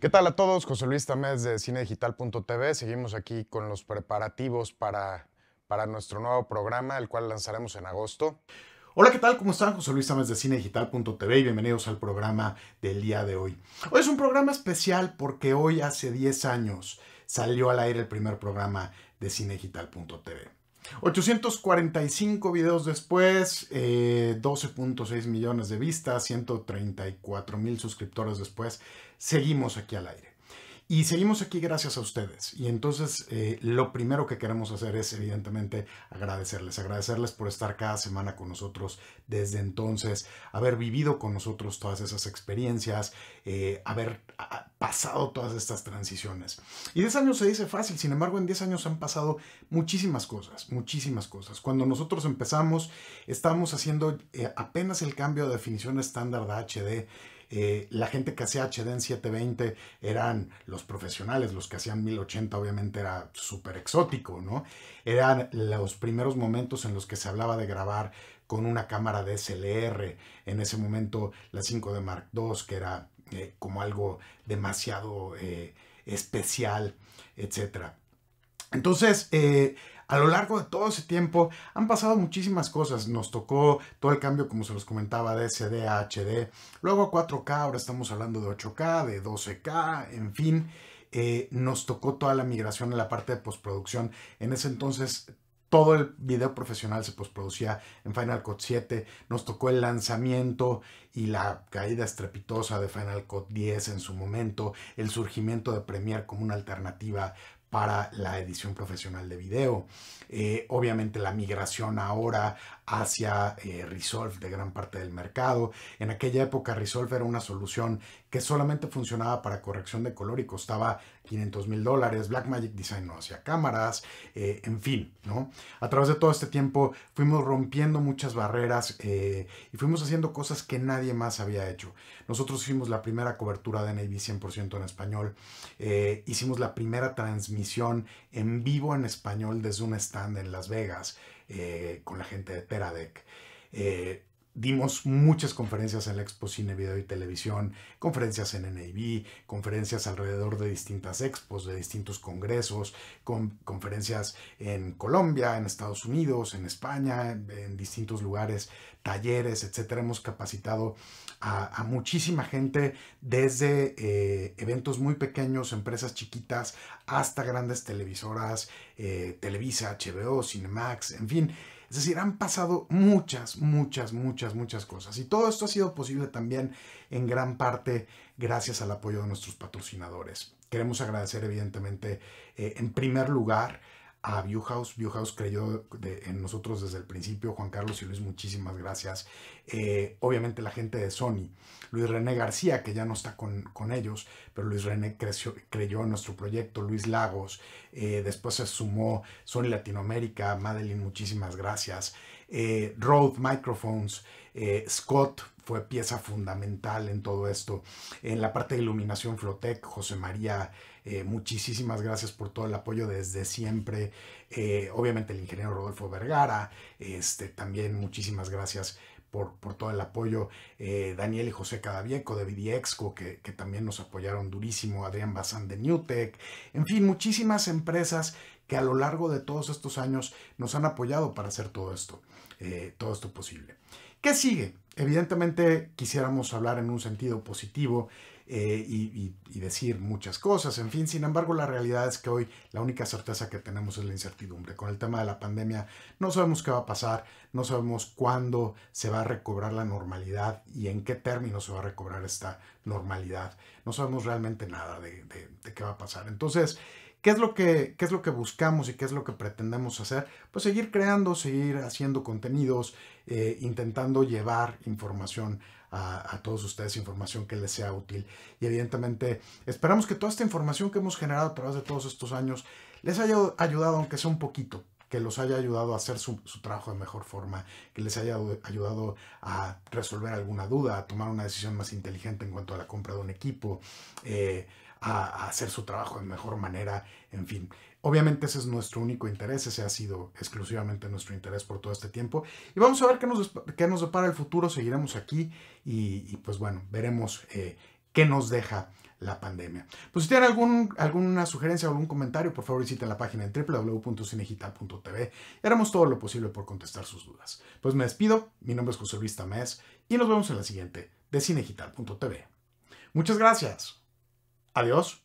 ¿Qué tal a todos? José Luis Tamés de cinedigital.tv. Seguimos aquí con los preparativos para, para nuestro nuevo programa, el cual lanzaremos en agosto. Hola, ¿qué tal? ¿Cómo están? José Luis Tamés de cinedigital.tv y bienvenidos al programa del día de hoy. Hoy es un programa especial porque hoy hace 10 años salió al aire el primer programa de cinedigital.tv. 845 videos después, 12.6 eh, millones de vistas, 134 mil suscriptores después, seguimos aquí al aire. Y seguimos aquí gracias a ustedes. Y entonces eh, lo primero que queremos hacer es evidentemente agradecerles, agradecerles por estar cada semana con nosotros desde entonces, haber vivido con nosotros todas esas experiencias, eh, haber pasado todas estas transiciones. Y 10 años se dice fácil, sin embargo en 10 años han pasado muchísimas cosas, muchísimas cosas. Cuando nosotros empezamos estábamos haciendo eh, apenas el cambio de definición estándar de HD eh, la gente que hacía HD en 720 eran los profesionales, los que hacían 1080 obviamente era súper exótico, ¿no? Eran los primeros momentos en los que se hablaba de grabar con una cámara de SLR, en ese momento la 5 de Mark II, que era eh, como algo demasiado eh, especial, etc. Entonces, a lo largo de todo ese tiempo han pasado muchísimas cosas. Nos tocó todo el cambio, como se los comentaba, de SD a HD, luego 4K, ahora estamos hablando de 8K, de 12K, en fin. Eh, nos tocó toda la migración en la parte de postproducción. En ese entonces todo el video profesional se postproducía en Final Cut 7. Nos tocó el lanzamiento y la caída estrepitosa de Final Cut 10 en su momento, el surgimiento de Premiere como una alternativa para la edición profesional de video. Eh, obviamente la migración ahora hacia eh, Resolve de gran parte del mercado. En aquella época Resolve era una solución que solamente funcionaba para corrección de color y costaba 500 mil dólares. Blackmagic Design no hacía cámaras, eh, en fin, ¿no? A través de todo este tiempo fuimos rompiendo muchas barreras eh, y fuimos haciendo cosas que nadie más había hecho. Nosotros hicimos la primera cobertura de Navy 100% en español, eh, hicimos la primera transmisión en vivo en español desde un stand en Las Vegas con la gente de Teradec dimos muchas conferencias en la Expo Cine, Video y Televisión, conferencias en NAB, conferencias alrededor de distintas expos, de distintos congresos, con, conferencias en Colombia, en Estados Unidos, en España, en distintos lugares, talleres, etcétera. Hemos capacitado a, muchísima gente desde eh, eventos muy pequeños, empresas chiquitas, hasta grandes televisoras, eh, Televisa, HBO, Cinemax, en fin. Es decir, han pasado muchas, muchas, muchas, muchas cosas. Y todo esto ha sido posible también en gran parte gracias al apoyo de nuestros patrocinadores. Queremos agradecer evidentemente eh, en primer lugar a Viewhouse. Viewhouse creyó en nosotros desde el principio. Juan Carlos y Luis, muchísimas gracias. Eh, obviamente la gente de Sony. Luis René García, que ya no está con, ellos, pero Luis René creyó en nuestro proyecto. Luis Lagos. Eh, después se sumó Sony Latinoamérica. Madeline, muchísimas gracias. Eh, Rode Microphones. Scott fue pieza fundamental en todo esto. En la parte de iluminación, Flotec, José María eh, muchísimas gracias por todo el apoyo desde siempre. Eh, obviamente el ingeniero Rodolfo Vergara, este, también muchísimas gracias por, por todo el apoyo. Eh, Daniel y José Cadavieco de Vidiexco, que, que también nos apoyaron durísimo. Adrián Bazán de Newtech. En fin, muchísimas empresas que a lo largo de todos estos años nos han apoyado para hacer todo esto, todo esto posible. ¿Qué sigue? Evidentemente quisiéramos hablar en un sentido positivo eh, y, decir muchas cosas. En fin, sin embargo, la realidad es que hoy la única certeza que tenemos es la incertidumbre. Con el tema de la pandemia no sabemos qué va a pasar, no sabemos cuándo se va a recobrar la normalidad y en qué términos se va a recobrar esta normalidad. No sabemos realmente nada de qué va a pasar. Entonces, ¿Qué es, lo que, es lo que buscamos y qué es lo que pretendemos hacer? Pues seguir creando, seguir haciendo contenidos, eh, intentando llevar información a, todos ustedes, información que les sea útil. Y evidentemente esperamos que toda esta información que hemos generado a través de todos estos años les haya ayudado, aunque sea un poquito, que los haya ayudado a hacer su, trabajo de mejor forma, que les haya ayudado a resolver alguna duda, a tomar una decisión más inteligente en cuanto a la compra de un equipo, eh, a, hacer su trabajo de mejor manera, en fin. Obviamente ese es nuestro único interés, ese ha sido exclusivamente nuestro interés por todo este tiempo. Y vamos a ver qué nos, qué nos depara el futuro, seguiremos aquí y, pues bueno, veremos eh, qué nos deja la pandemia. Pues si tienen algún, alguna sugerencia o algún comentario, por favor visiten la página en www.cinegital.tv y haremos todo lo posible por contestar sus dudas. Pues me despido, mi nombre es José Luis Tamés y nos vemos en la siguiente de cinegital.tv. Muchas gracias. Adiós.